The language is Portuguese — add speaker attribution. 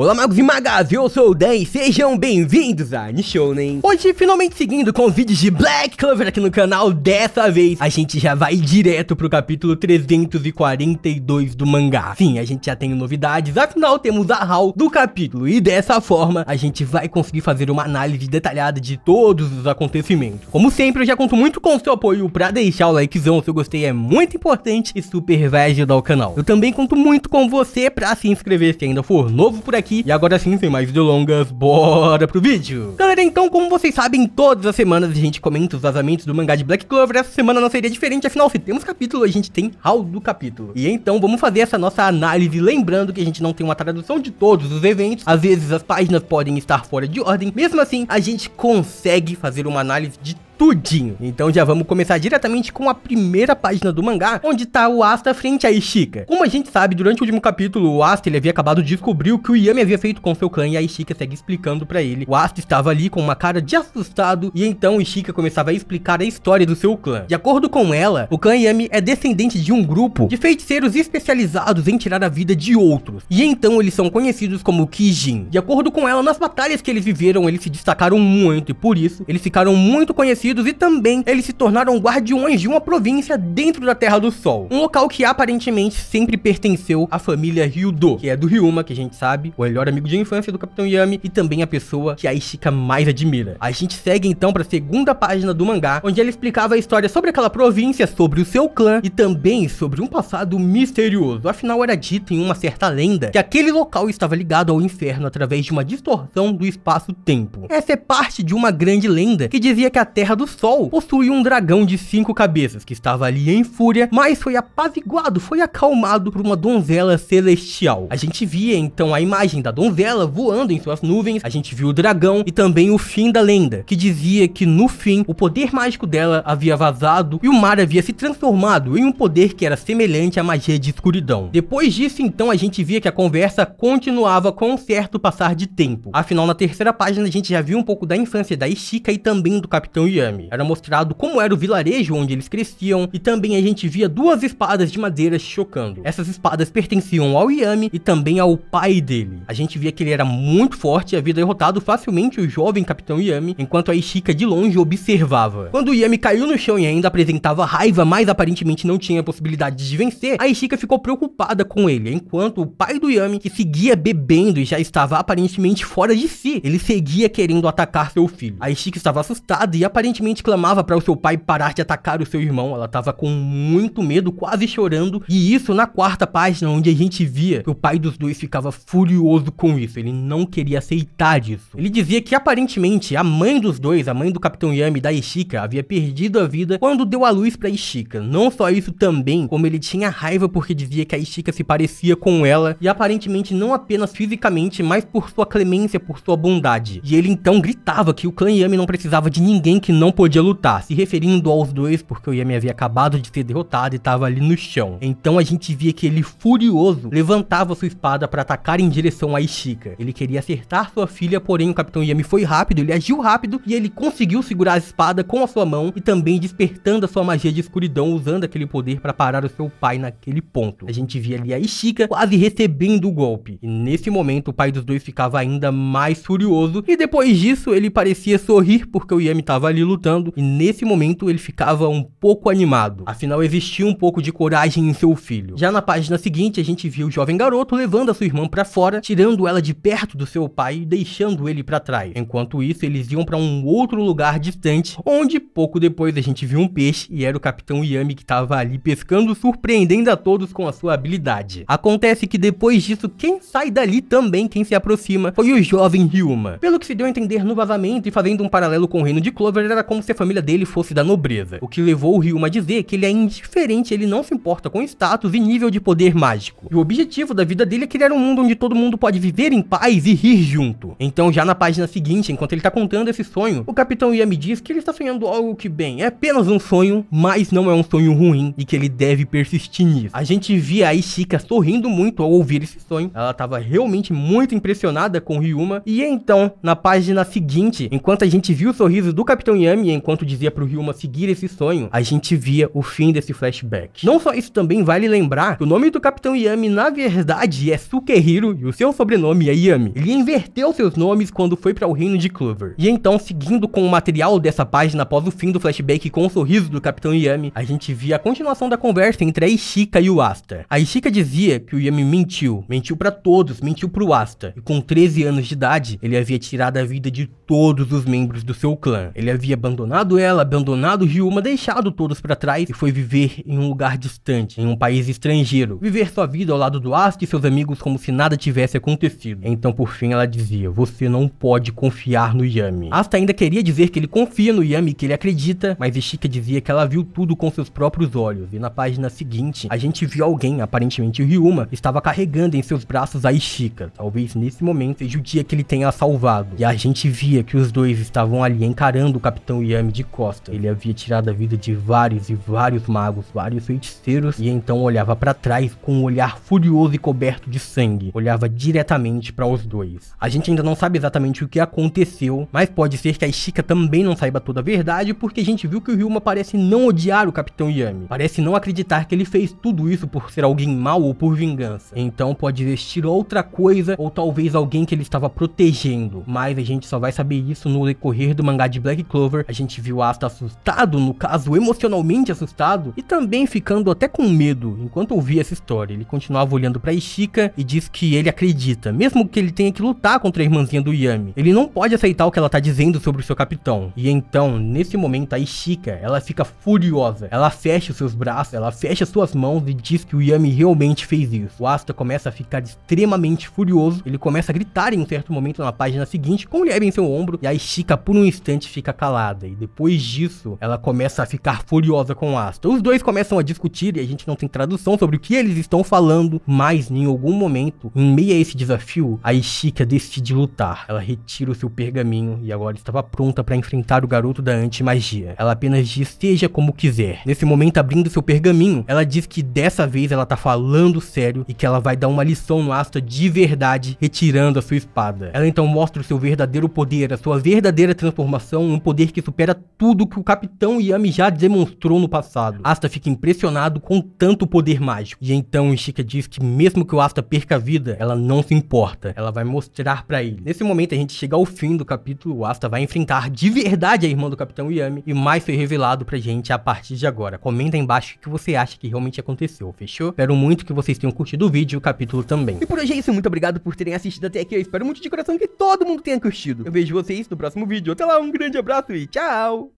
Speaker 1: Olá, magos e magas, eu sou o Dan e sejam bem-vindos a Nishounen. Hoje, finalmente seguindo com os vídeos de Black Clover aqui no canal, dessa vez a gente já vai direto pro capítulo 342 do mangá. Sim, a gente já tem novidades, afinal temos a haul do capítulo e dessa forma a gente vai conseguir fazer uma análise detalhada de todos os acontecimentos. Como sempre, eu já conto muito com o seu apoio pra deixar o likezão, se eu gostei é muito importante e super vai ajudar o canal. Eu também conto muito com você pra se inscrever se ainda for novo por aqui aqui. E agora sim, sem mais delongas, bora pro vídeo. Galera, então, como vocês sabem, todas as semanas a gente comenta os vazamentos do mangá de Black Clover. Essa semana não seria diferente, afinal, se temos capítulo, a gente tem haul do capítulo. E então, vamos fazer essa nossa análise, lembrando que a gente não tem uma tradução de todos os eventos. Às vezes, as páginas podem estar fora de ordem. Mesmo assim, a gente consegue fazer uma análise de tudinho. Então já vamos começar diretamente com a primeira página do mangá, onde tá o Asta frente a Ishika. Como a gente sabe, durante o último capítulo, o Asta ele havia acabado de descobrir o que o Yami havia feito com seu clã e a Ishika segue explicando para ele. O Asta estava ali com uma cara de assustado e então Ishika começava a explicar a história do seu clã. De acordo com ela, o clã Yami é descendente de um grupo de feiticeiros especializados em tirar a vida de outros. E então eles são conhecidos como Kijin. De acordo com ela, nas batalhas que eles viveram, eles se destacaram muito e por isso eles ficaram muito conhecidos conhecidos e também eles se tornaram guardiões de uma província dentro da Terra do Sol. Um local que aparentemente sempre pertenceu à família Ryudo, que é do Ryuma, que a gente sabe, o melhor amigo de infância do Capitão Yami e também a pessoa que a Ishika mais admira. A gente segue então para a segunda página do mangá, onde ela explicava a história sobre aquela província, sobre o seu clã e também sobre um passado misterioso. Afinal, era dito em uma certa lenda que aquele local estava ligado ao inferno através de uma distorção do espaço-tempo. Essa é parte de uma grande lenda que dizia que a Terra do Sol, possui um dragão de cinco cabeças que estava ali em fúria, mas foi apaziguado, foi acalmado por uma donzela celestial. A gente via então a imagem da donzela voando em suas nuvens, a gente viu o dragão e também o fim da lenda, que dizia que no fim o poder mágico dela havia vazado e o mar havia se transformado em um poder que era semelhante à magia de escuridão. Depois disso então a gente via que a conversa continuava com um certo passar de tempo. Afinal na terceira página a gente já viu um pouco da infância da Ishika e também do Capitão Yan. Era mostrado como era o vilarejo onde eles cresciam e também a gente via duas espadas de madeira se chocando. Essas espadas pertenciam ao Yami e também ao pai dele. A gente via que ele era muito forte e havia derrotado facilmente o jovem capitão Yami, enquanto a Ishika de longe observava. Quando o Yami caiu no chão e ainda apresentava raiva, mas aparentemente não tinha possibilidade de vencer, a Ishika ficou preocupada com ele, enquanto o pai do Yami, que seguia bebendo e já estava aparentemente fora de si, ele seguia querendo atacar seu filho. A Ishika estava assustada e aparentemente constantemente clamava para o seu pai parar de atacar o seu irmão. Ela estava com muito medo, quase chorando. E isso na quarta página, onde a gente via que o pai dos dois ficava furioso com isso. Ele não queria aceitar isso. Ele dizia que aparentemente a mãe dos dois, a mãe do Capitão Yami da Ishika, havia perdido a vida quando deu a luz para Ishika. Não só isso também, como ele tinha raiva porque dizia que a Ishika se parecia com ela e aparentemente não apenas fisicamente, mas por sua clemência, por sua bondade. E ele então gritava que o clã Yami não precisava de ninguém que não podia lutar, se referindo aos dois porque o Yami havia acabado de ser derrotado e estava ali no chão. Então a gente via que ele, furioso, levantava sua espada para atacar em direção a Ishika. Ele queria acertar sua filha, porém o Capitão Yami foi rápido, ele agiu rápido e ele conseguiu segurar a espada com a sua mão e também despertando a sua magia de escuridão usando aquele poder para parar o seu pai naquele ponto. A gente via ali a Ishika quase recebendo o golpe. E nesse momento o pai dos dois ficava ainda mais furioso e depois disso ele parecia sorrir porque o Yami estava ali lutando e nesse momento ele ficava um pouco animado, afinal existia um pouco de coragem em seu filho. Já na página seguinte, a gente viu o jovem garoto levando a sua irmã para fora, tirando ela de perto do seu pai e deixando ele para trás. Enquanto isso, eles iam para um outro lugar distante, onde pouco depois a gente viu um peixe e era o capitão Yami que estava ali pescando, surpreendendo a todos com a sua habilidade. Acontece que depois disso, quem sai dali também, quem se aproxima, foi o jovem Ryuma. Pelo que se deu a entender no vazamento e fazendo um paralelo com o reino de Clover, era como se a família dele fosse da nobreza, o que levou o Ryuma a dizer que ele é indiferente, ele não se importa com status e nível de poder mágico. E o objetivo da vida dele é criar um mundo onde todo mundo pode viver em paz e rir junto. Então já na página seguinte, enquanto ele tá contando esse sonho, o Capitão Yami diz que ele está sonhando algo que, bem, é apenas um sonho, mas não é um sonho ruim e que ele deve persistir nisso. A gente via a Ishika sorrindo muito ao ouvir esse sonho, ela estava realmente muito impressionada com Ryuma, e então, na página seguinte, enquanto a gente viu o sorriso do Capitão Yami Miami, enquanto dizia pro Ryuma seguir esse sonho, a gente via o fim desse flashback. Não só isso, também vale lembrar que o nome do Capitão Yami, na verdade, é Sukehiro e o seu sobrenome é Yami. Ele inverteu seus nomes quando foi para o reino de Clover. E então, seguindo com o material dessa página após o fim do flashback com o sorriso do Capitão Yami, a gente via a continuação da conversa entre a Ishika e o Asta. A Ishika dizia que o Yami mentiu, mentiu para todos, mentiu pro Asta. E com 13 anos de idade, ele havia tirado a vida de todos os membros do seu clã. Ele havia abandonado ela, abandonado Ryuma, deixado todos para trás e foi viver em um lugar distante, em um país estrangeiro. Viver sua vida ao lado do Asta e seus amigos como se nada tivesse acontecido. Então por fim ela dizia, você não pode confiar no Yami. Asta ainda queria dizer que ele confia no Yami, que ele acredita, mas Ishika dizia que ela viu tudo com seus próprios olhos. E na página seguinte, a gente viu alguém, aparentemente Ryuma, estava carregando em seus braços a Ishika. Talvez nesse momento seja o dia que ele tenha salvado. E a gente via que os dois estavam ali encarando o capitão capitão Yami de costa. Ele havia tirado a vida de vários e vários magos, vários feiticeiros, e então olhava para trás com um olhar furioso e coberto de sangue. Olhava diretamente para os dois. A gente ainda não sabe exatamente o que aconteceu, mas pode ser que a Ishika também não saiba toda a verdade, porque a gente viu que o Ryuma parece não odiar o capitão Yami. Parece não acreditar que ele fez tudo isso por ser alguém mau ou por vingança. Então pode existir outra coisa, ou talvez alguém que ele estava protegendo. Mas a gente só vai saber isso no decorrer do mangá de Black Clover a gente viu Asta assustado, no caso emocionalmente assustado, e também ficando até com medo enquanto ouvia essa história. Ele continuava olhando para Ishika e diz que ele acredita, mesmo que ele tenha que lutar contra a irmãzinha do Yami. Ele não pode aceitar o que ela tá dizendo sobre o seu capitão. E então, nesse momento, a Ishika, ela fica furiosa. Ela fecha os seus braços, ela fecha suas mãos e diz que o Yami realmente fez isso. O Asta começa a ficar extremamente furioso. Ele começa a gritar em um certo momento na página seguinte, com o Yami em seu ombro, e a Ishika por um instante fica calada. E depois disso, ela começa a ficar furiosa com Asta. Os dois começam a discutir e a gente não tem tradução sobre o que eles estão falando, mas em algum momento, em meio a esse desafio, a Ishika decide lutar. Ela retira o seu pergaminho e agora estava pronta para enfrentar o garoto da anti-magia. Ela apenas diz: "Seja como quiser". Nesse momento, abrindo seu pergaminho, ela diz que dessa vez ela tá falando sério e que ela vai dar uma lição no Asta de verdade, retirando a sua espada. Ela então mostra o seu verdadeiro poder, a sua verdadeira transformação, um poder poder que supera tudo que o Capitão Yami já demonstrou no passado. Asta fica impressionado com tanto poder mágico. E então Ishika diz que mesmo que o Asta perca a vida, ela não se importa. Ela vai mostrar para ele. Nesse momento a gente chega ao fim do capítulo. O Asta vai enfrentar de verdade a irmã do Capitão Yami. E mais foi revelado pra gente a partir de agora. Comenta aí embaixo o que você acha que realmente aconteceu, fechou? Espero muito que vocês tenham curtido o vídeo e o capítulo também. E por hoje é isso. Muito obrigado por terem assistido até aqui. Eu espero muito de coração que todo mundo tenha curtido. Eu vejo vocês no próximo vídeo. Até lá, um grande abraço e e tchau!